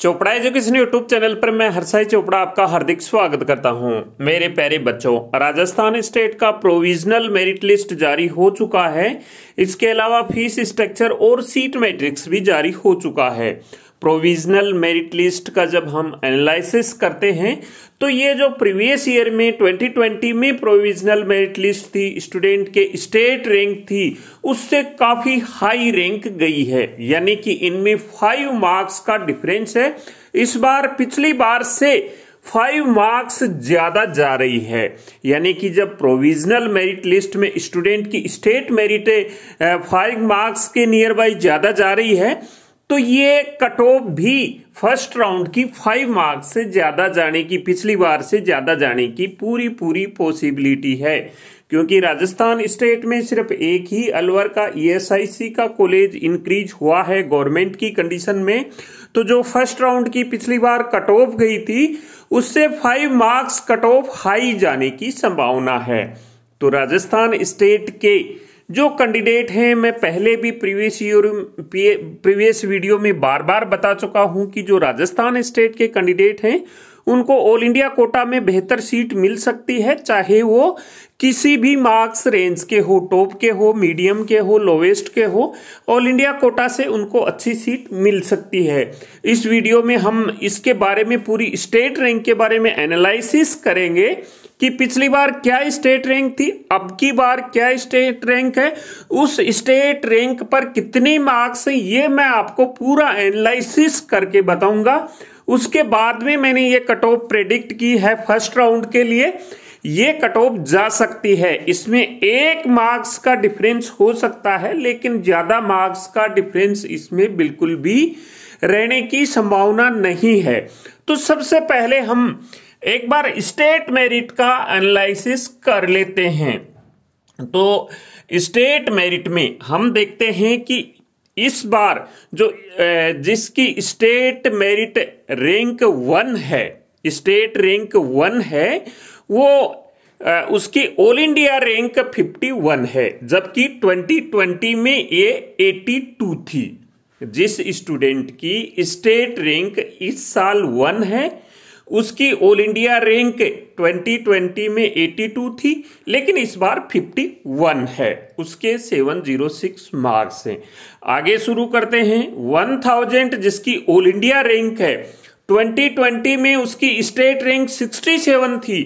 Chopra education YouTube channel पर मैं हरसाई चोपड़ा आपका हार्दिक स्वागत करता हूं मेरे प्यारे बच्चों राजस्थान स्टेट का प्रोविजनल मेरिट लिस्ट जारी हो चुका है इसके अलावा फीस स्ट्रक्चर और सीट मैट्रिक्स भी जारी हो चुका है प्रोविजनल मेरिट लिस्ट का जब हम एनालिसिस करते हैं तो ये जो प्रीवियस ईयर में 2020 में प्रोविजनल मेरिट लिस्ट थी स्टूडेंट के स्टेट रैंक थी उससे काफ़ी हाई रैंक गई है यानी कि इनमें फाइव मार्क्स का डिफरेंस है इस बार पिछली बार से फाइव मार्क्स ज्यादा जा रही है यानी कि जब प्रोविजनल मेरिट लिस्ट में स्टूडेंट की स्टेट मेरिट फाइव मार्क्स के नियर बाई ज्यादा जा रही है तो ये कट ऑफ भी फर्स्ट राउंड की फाइव मार्क्स से ज्यादा जाने की पिछली बार से ज्यादा जाने की पूरी पूरी पॉसिबिलिटी है क्योंकि राजस्थान स्टेट में सिर्फ एक ही अलवर का ईएसआईसी e का कॉलेज इंक्रीज हुआ है गवर्नमेंट की कंडीशन में तो जो फर्स्ट राउंड की पिछली बार कट ऑफ गई थी उससे five marks cut off high जाने की संभावना है तो राजस्थान स्टेट के जो कैंडिडेट हैं मैं पहले भी प्रीवियस ईयर प्रीवियस वीडियो में बार बार बता चुका हूं कि जो राजस्थान स्टेट के कैंडिडेट हैं उनको ऑल इंडिया कोटा में बेहतर सीट मिल सकती है चाहे वो किसी भी मार्क्स रेंज के हो टॉप के हो मीडियम के हो लोवेस्ट के हो ऑल इंडिया कोटा से उनको अच्छी सीट मिल सकती है इस वीडियो में हम इसके बारे में पूरी स्टेट रैंक के बारे में एनालिसिस करेंगे कि पिछली बार क्या स्टेट रैंक थी अब की बार क्या स्टेट रैंक है उस स्टेट रैंक पर कितने मार्क्स हैं ये मैं आपको पूरा एनालिसिस करके बताऊंगा उसके बाद में मैंने ये कट ऑफ प्रेडिक्ट की है फर्स्ट राउंड के लिए ये कट ऑफ जा सकती है इसमें एक मार्क्स का डिफरेंस हो सकता है लेकिन ज्यादा मार्क्स का डिफरेंस इसमें बिल्कुल भी रहने की संभावना नहीं है तो सबसे पहले हम एक बार स्टेट मेरिट का एनालिसिस कर लेते हैं तो स्टेट मेरिट में हम देखते हैं कि इस बार जो जिसकी स्टेट मेरिट रैंक वन है स्टेट रैंक वन है वो उसकी ऑल इंडिया रैंक 51 है जबकि 2020 में ये 82 थी जिस स्टूडेंट की स्टेट रैंक इस साल वन है उसकी ऑल इंडिया रैंक 2020 में 82 थी लेकिन इस बार 51 है उसके 706 मार्क्स हैं आगे शुरू करते हैं 1000 जिसकी ऑल इंडिया रैंक है 2020 में उसकी स्टेट रैंक 67 थी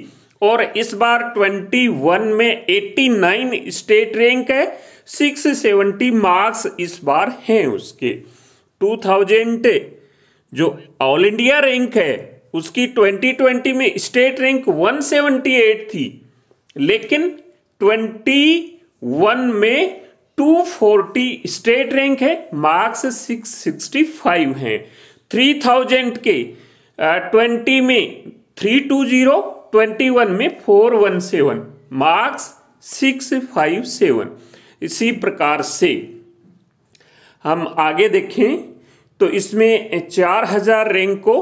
और इस बार 21 में 89 स्टेट रैंक है 670 मार्क्स इस बार हैं उसके 2000 जो ऑल इंडिया रैंक है उसकी 2020 में स्टेट रैंक 178 थी लेकिन 21 में 240 स्टेट रैंक है मार्क्स 665 हैं 3000 के ट्वेंटी में three two zero twenty one में four one seven marks six five seven इसी प्रकार से हम आगे देखें तो इसमें चार हजार रैंक को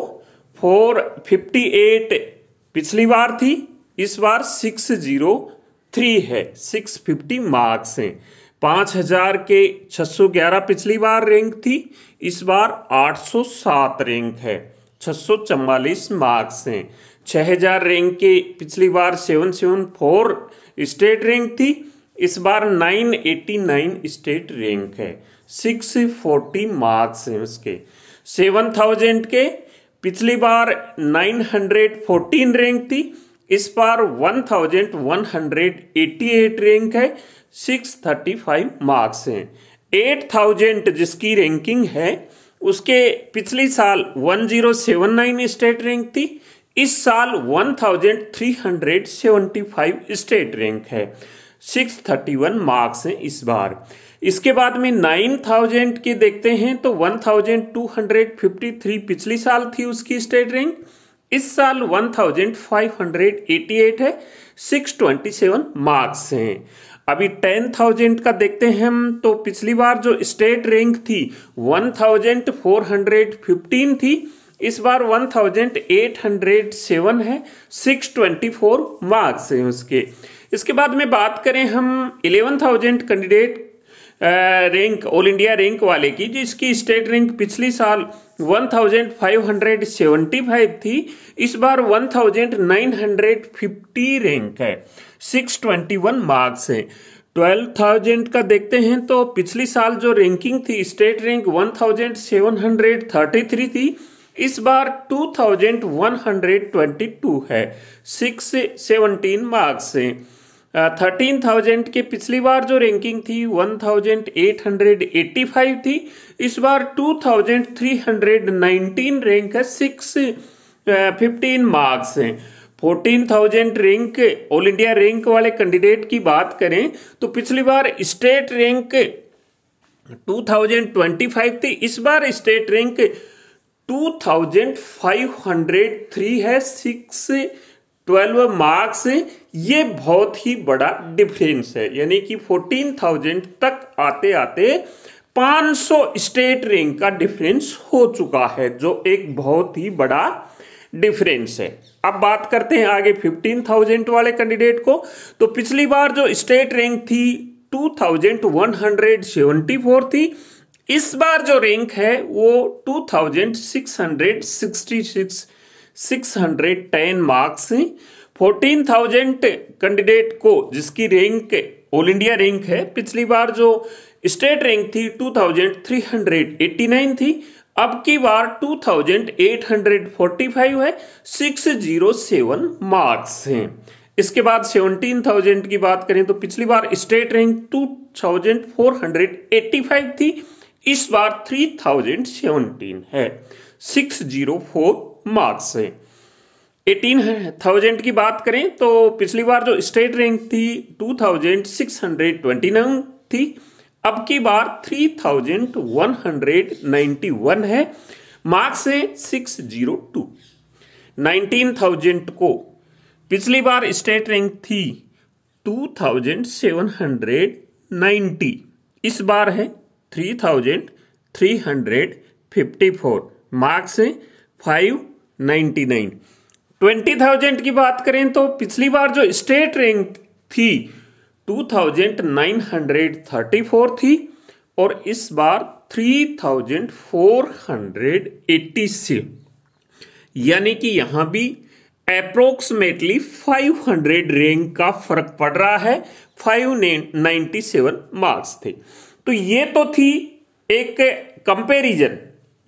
फोर फिफ्टी एट पिछली बार थी इस बार सिक्स जीरो थ्री है सिक्स फिफ्टी मार्क्स हैं पाँच हजार के छः सौ ग्यारह पिछली बार रैंक थी इस बार आठ सौ सात रैंक है छः सौ चवालीस मार्क्स हैं छः हजार रैंक के पिछली बार seven seven four state rank थी इस बार nine eighty nine state rank है सिक्स फोर्टी मार्क्स हैं उसके सेवन थाउजेंड के पिछली बार 914 रैंक थी इस बार 1188 रैंक है 635 मार्क्स हैं 8000 जिसकी रैंकिंग है उसके पिछली साल 1079 स्टेट रैंक थी इस साल 1375 स्टेट रैंक है 631 मार्क्स हैं इस बार इसके बाद में नाइन थाउजेंड के देखते हैं तो one thousand two hundred fifty three पिछली साल थी उसकी स्टेट रैंक इस साल one thousand five hundred eighty eight है सिक्स ट्वेंटी सेवन मार्क्स हैं अभी टेन थाउजेंड का देखते हैं हम तो पिछली बार जो स्टेट रैंक थी one thousand four hundred fifteen थी इस बार one thousand eight hundred seven है सिक्स ट्वेंटी फोर मार्क्स हैं उसके इसके बाद में बात करें हम eleven thousand candidate rank all India rank वाले की जिसकी स्टेट रैंक पिछली साल 1575 थी इस बार 1950 रैंक है 621 मार्क्स है ट्वेल्व थाउजेंड का देखते हैं तो पिछली साल जो रैंकिंग थी स्टेट रैंक 1733 थी इस बार 2122 है 617 मार्क्स है थर्टीन थाउजेंड के पिछली बार जो रैंकिंग थी one thousand eight hundred eighty five थी इस बार two thousand three hundred nineteen rank है सिक्स फिफ्टीन मार्क्स हैं fourteen thousand rank all India rank वाले कैंडिडेट की बात करें तो पिछली बार state rank two thousand twenty five थी इस बार state rank two thousand five hundred three है सिक्स ट्वेल्व मार्क्स ये बहुत ही बड़ा डिफरेंस है यानी कि 14,000 तक आते आते 500 स्टेट रैंक का डिफरेंस हो चुका है जो एक बहुत ही बड़ा डिफरेंस है अब बात करते हैं आगे 15,000 वाले कैंडिडेट को तो पिछली बार जो स्टेट रैंक थी 2,174 थी इस बार जो रैंक है वो 2,666 610 मार्क्स हैं फोर्टीन थाउजेंड कैंडिडेट को जिसकी रैंक ऑल इंडिया रैंक है पिछली बार जो स्टेट रैंक थी two thousand three hundred eighty nine थी अब की बार two thousand eight hundred forty five है सिक्स जीरो सेवन मार्क्स हैं इसके बाद सेवनटीन थाउजेंड की बात करें तो पिछली बार state rank two thousand four hundred eighty five थी इस बार थ्री थाउजेंड सेवनटीन है सिक्स जीरो फोर मार्क्स है एटीन थाउजेंड की बात करें तो पिछली बार जो स्टेट रैंक थी two thousand six hundred twenty nine थी अब की बार three thousand one hundred ninety one है मार्क्स है six zero two nineteen thousand को पिछली बार स्टेट रैंक थी two thousand seven hundred ninety इस बार है three thousand three hundred fifty four marks है five ninety nine twenty thousand की बात करें तो पिछली बार जो स्टेट रैंक थी two thousand nine hundred thirty four थी और इस बार three thousand four hundred eighty six यानी कि यहां भी अप्रोक्सीमेटली 500 रैंक का फर्क पड़ रहा है 597 मार्क्स थे तो ये तो थी एक कंपैरिजन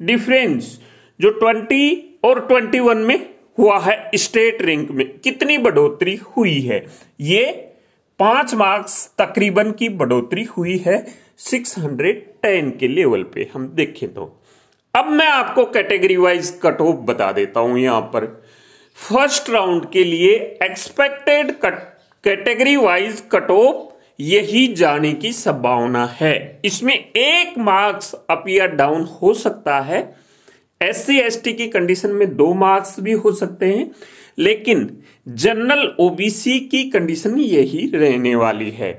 डिफरेंस जो 20 और 21 में हुआ है स्टेट रैंक में कितनी बढ़ोतरी हुई है ये पांच मार्क्स तकरीबन की बढ़ोतरी हुई है 610 के लेवल पे हम देखें तो अब मैं आपको कैटेगरी वाइज कट ऑफ बता देता हूं यहां पर फर्स्ट राउंड के लिए expected cut category wise cut off यही जाने की संभावना है इसमें एक मार्क्स अप या डाउन हो सकता है एस सी की कंडीशन में दो मार्क्स भी हो सकते हैं लेकिन जनरल ओबीसी की कंडीशन यही रहने वाली है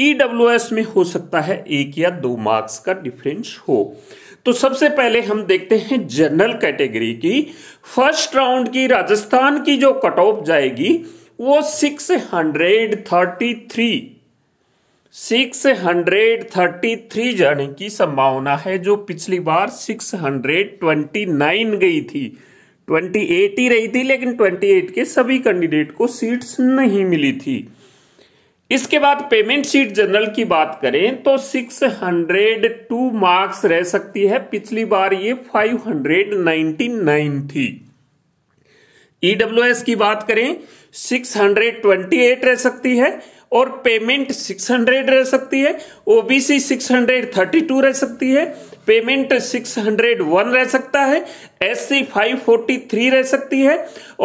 एस e में हो सकता है एक या दो मार्क्स का डिफरेंस हो तो सबसे पहले हम देखते हैं जनरल कैटेगरी की फर्स्ट राउंड की राजस्थान की जो कट ऑफ जाएगी वो सिक्स हंड्रेड थर्टी थ्री 633 जाने की संभावना है जो पिछली बार 629 गई थी 28 ही रही थी लेकिन 28 के सभी कैंडिडेट को सीट्स नहीं मिली थी इसके बाद पेमेंट सीट जनरल की बात करें तो 602 मार्क्स रह सकती है पिछली बार ये 599 थी ईडब्ल्यूएस की बात करें 628 रह सकती है और पेमेंट 600 रह सकती है ओबीसी 632 रह सकती है पेमेंट 601 रह सकता है एससी 543 रह सकती है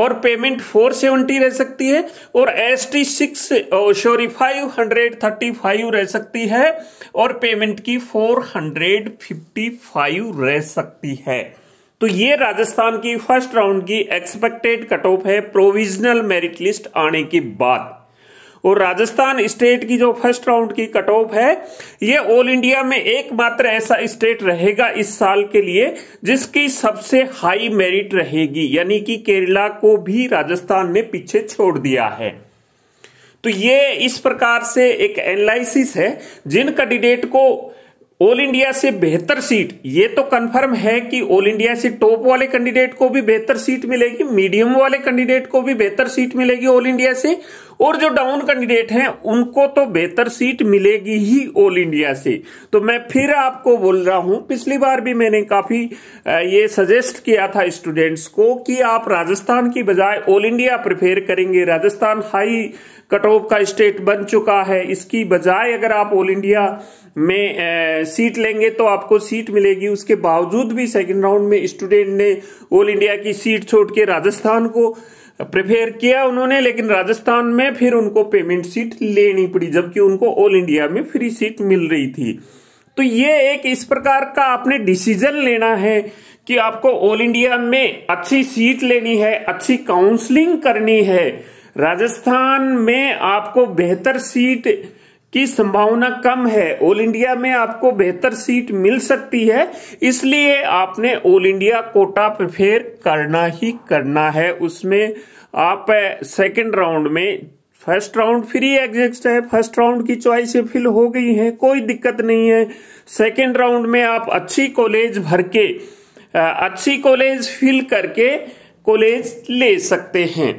और पेमेंट 470 रह सकती है और एसटी 6 सॉरी 535 रह सकती है और पेमेंट की 455 रह सकती है तो ये राजस्थान की फर्स्ट राउंड की एक्सपेक्टेड कट ऑफ है प्रोविजनल मेरिट लिस्ट आने के बाद और राजस्थान स्टेट की जो फर्स्ट राउंड की कट ऑफ है ये ऑल इंडिया में एकमात्र ऐसा स्टेट रहेगा इस साल के लिए जिसकी सबसे हाई मेरिट रहेगी यानी कि केरला को भी राजस्थान ने पीछे छोड़ दिया है तो ये इस प्रकार से एक एनालिसिस है जिन कैंडिडेट को ऑल इंडिया से बेहतर सीट ये तो कंफर्म है कि ऑल इंडिया से टॉप वाले कैंडिडेट को भी बेहतर सीट मिलेगी मीडियम वाले कैंडिडेट को भी बेहतर सीट मिलेगी ऑल इंडिया से और जो डाउन कैंडिडेट हैं उनको तो बेहतर सीट मिलेगी ही ऑल इंडिया से तो मैं फिर आपको बोल रहा हूं पिछली बार भी मैंने काफी ये सजेस्ट किया था स्टूडेंट्स को कि आप राजस्थान की बजाय ऑल इंडिया प्रिफेयर करेंगे राजस्थान हाई कट ऑफ का स्टेट बन चुका है इसकी बजाय अगर आप ऑल इंडिया में सीट लेंगे तो आपको सीट मिलेगी उसके बावजूद भी सेकंड राउंड में स्टूडेंट ने ऑल इंडिया की सीट छोड़ के राजस्थान को प्रिफेयर किया उन्होंने लेकिन राजस्थान में फिर उनको पेमेंट सीट लेनी पड़ी जबकि उनको ऑल इंडिया में फ्री सीट मिल रही थी तो ये एक इस प्रकार का आपने डिसीजन लेना है कि आपको ऑल इंडिया में अच्छी सीट लेनी है अच्छी काउंसलिंग करनी है राजस्थान में आपको बेहतर सीट की संभावना कम है ऑल इंडिया में आपको बेहतर सीट मिल सकती है इसलिए आपने ऑल इंडिया कोटा प्रिफेयर करना ही करना है उसमें आप सेकंड राउंड में फर्स्ट राउंड फ्री एग्जिस्ट है फर्स्ट राउंड की चॉइस फिल हो गई है कोई दिक्कत नहीं है सेकंड राउंड में आप अच्छी कॉलेज भर के अच्छी कॉलेज फिल करके कॉलेज ले सकते हैं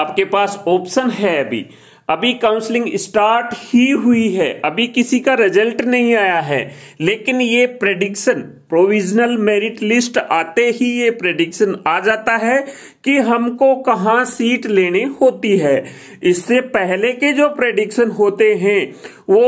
आपके पास ऑप्शन है अभी अभी काउंसलिंग स्टार्ट ही हुई है अभी किसी का रिजल्ट नहीं आया है लेकिन ये प्रेडिक्शन प्रोविजनल मेरिट लिस्ट आते ही ये प्रेडिक्शन आ जाता है कि हमको कहाँ सीट लेनी होती है इससे पहले के जो प्रेडिक्शन होते हैं वो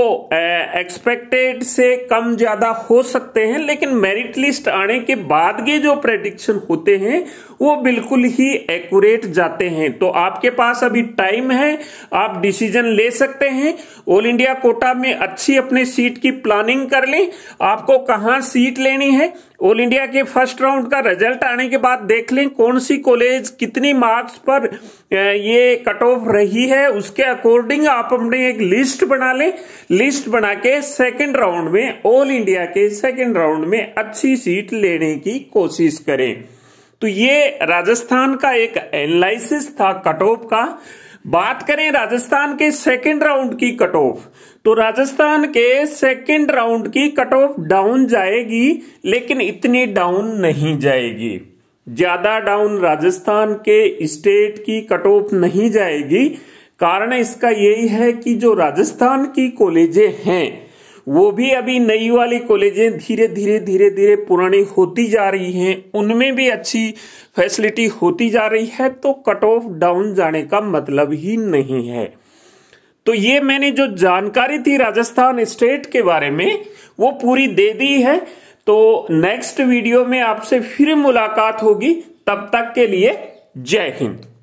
एक्सपेक्टेड से कम ज्यादा हो सकते हैं लेकिन मेरिट लिस्ट आने के बाद के जो प्रेडिक्शन होते हैं वो बिल्कुल ही एक्यूरेट जाते हैं तो आपके पास अभी टाइम है आप डिसीजन ले सकते हैं ऑल इंडिया कोटा में अच्छी अपने सीट की प्लानिंग कर लें आपको कहाँ सीट लेनी है ऑल इंडिया के फर्स्ट राउंड का रिजल्ट आने के बाद देख लें कौन सी कॉलेज कितनी मार्क्स पर ये कट ऑफ रही है उसके अकॉर्डिंग आप अपने एक लिस्ट बना लें लिस्ट बना के सेकेंड राउंड में ऑल इंडिया के सेकेंड राउंड में अच्छी सीट लेने की कोशिश करें तो ये राजस्थान का एक एनालिसिस था कट ऑफ का बात करें राजस्थान के सेकेंड राउंड की कट ऑफ तो राजस्थान के सेकेंड राउंड की कट ऑफ डाउन जाएगी लेकिन इतनी डाउन नहीं जाएगी ज्यादा डाउन राजस्थान के स्टेट की कट ऑफ नहीं जाएगी कारण इसका यही है कि जो राजस्थान की कॉलेजें हैं वो भी अभी नई वाली कॉलेजें धीरे धीरे धीरे धीरे पुरानी होती जा रही हैं उनमें भी अच्छी फैसिलिटी होती जा रही है तो कट ऑफ डाउन जाने का मतलब ही नहीं है तो ये मैंने जो जानकारी थी राजस्थान स्टेट के बारे में वो पूरी दे दी है तो नेक्स्ट वीडियो में आपसे फिर मुलाकात होगी तब तक के लिए जय हिंद